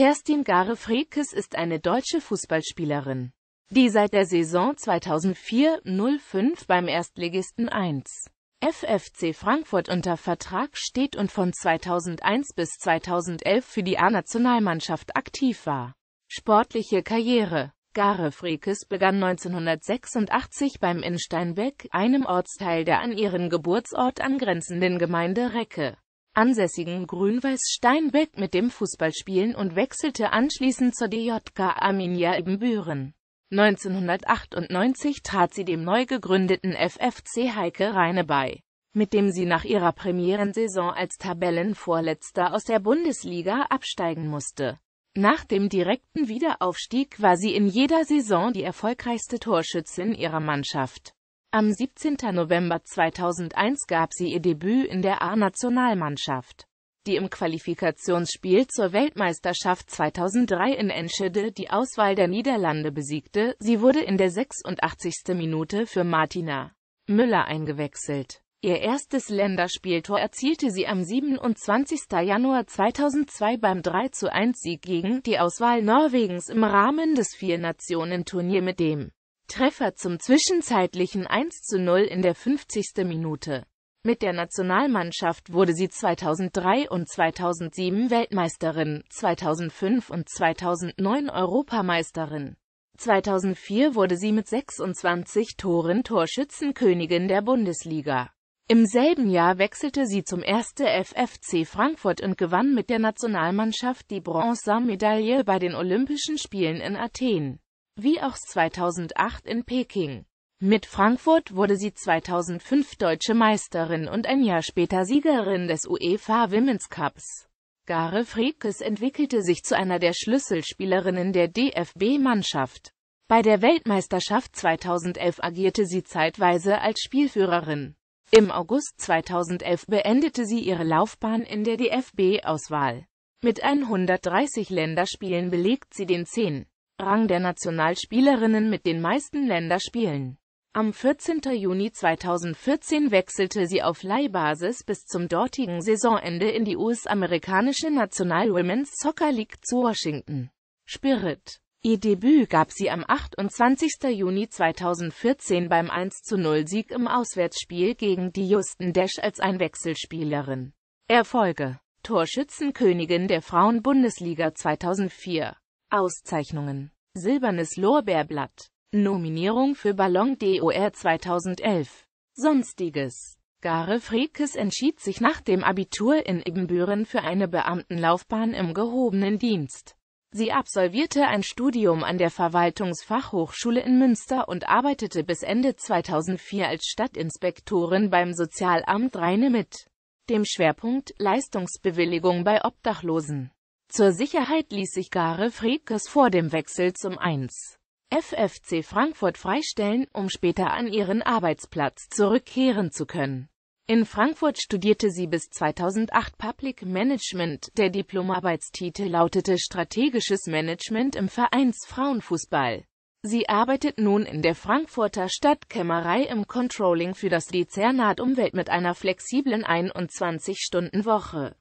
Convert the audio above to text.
Kerstin Gare-Frekes ist eine deutsche Fußballspielerin, die seit der Saison 2004-05 beim Erstligisten 1 FFC Frankfurt unter Vertrag steht und von 2001 bis 2011 für die A-Nationalmannschaft aktiv war. Sportliche Karriere Gare Frekes begann 1986 beim Innsteinbeck, einem Ortsteil der an ihren Geburtsort angrenzenden Gemeinde Recke ansässigen Grün-Weiß Steinbeck mit dem Fußballspielen und wechselte anschließend zur DJK Arminia Ibbenbüren. 1998 trat sie dem neu gegründeten FFC Heike Reine bei, mit dem sie nach ihrer Premierensaison als Tabellenvorletzter aus der Bundesliga absteigen musste. Nach dem direkten Wiederaufstieg war sie in jeder Saison die erfolgreichste Torschützin ihrer Mannschaft. Am 17. November 2001 gab sie ihr Debüt in der A-Nationalmannschaft, die im Qualifikationsspiel zur Weltmeisterschaft 2003 in Enschede die Auswahl der Niederlande besiegte. Sie wurde in der 86. Minute für Martina Müller eingewechselt. Ihr erstes Länderspieltor erzielte sie am 27. Januar 2002 beim 3 1 sieg gegen die Auswahl Norwegens im Rahmen des Vier-Nationen-Turnier mit dem Treffer zum zwischenzeitlichen 1 zu 0 in der 50. Minute. Mit der Nationalmannschaft wurde sie 2003 und 2007 Weltmeisterin, 2005 und 2009 Europameisterin. 2004 wurde sie mit 26 Toren Torschützenkönigin der Bundesliga. Im selben Jahr wechselte sie zum 1. FFC Frankfurt und gewann mit der Nationalmannschaft die Bronzemedaille bei den Olympischen Spielen in Athen wie auch 2008 in Peking. Mit Frankfurt wurde sie 2005 deutsche Meisterin und ein Jahr später Siegerin des UEFA Women's Cups. Gare Friedkes entwickelte sich zu einer der Schlüsselspielerinnen der DFB-Mannschaft. Bei der Weltmeisterschaft 2011 agierte sie zeitweise als Spielführerin. Im August 2011 beendete sie ihre Laufbahn in der DFB-Auswahl. Mit 130 Länderspielen belegt sie den 10. Rang der Nationalspielerinnen mit den meisten Länderspielen. Am 14. Juni 2014 wechselte sie auf Leihbasis bis zum dortigen Saisonende in die US-amerikanische National Women's Soccer League zu Washington. Spirit. Ihr Debüt gab sie am 28. Juni 2014 beim 1-0-Sieg im Auswärtsspiel gegen die Houston Dash als Einwechselspielerin. Erfolge Torschützenkönigin der Frauen-Bundesliga 2004 Auszeichnungen Silbernes Lorbeerblatt Nominierung für Ballon d'Or 2011 Sonstiges Gare Frekes entschied sich nach dem Abitur in Ibbenbüren für eine Beamtenlaufbahn im gehobenen Dienst. Sie absolvierte ein Studium an der Verwaltungsfachhochschule in Münster und arbeitete bis Ende 2004 als Stadtinspektorin beim Sozialamt Rheine mit dem Schwerpunkt Leistungsbewilligung bei Obdachlosen. Zur Sicherheit ließ sich Gare Friedkes vor dem Wechsel zum 1. FFC Frankfurt freistellen, um später an ihren Arbeitsplatz zurückkehren zu können. In Frankfurt studierte sie bis 2008 Public Management, der Diplomarbeitstitel lautete Strategisches Management im Vereins Frauenfußball. Sie arbeitet nun in der Frankfurter Stadtkämmerei im Controlling für das Dezernat Umwelt mit einer flexiblen 21-Stunden-Woche.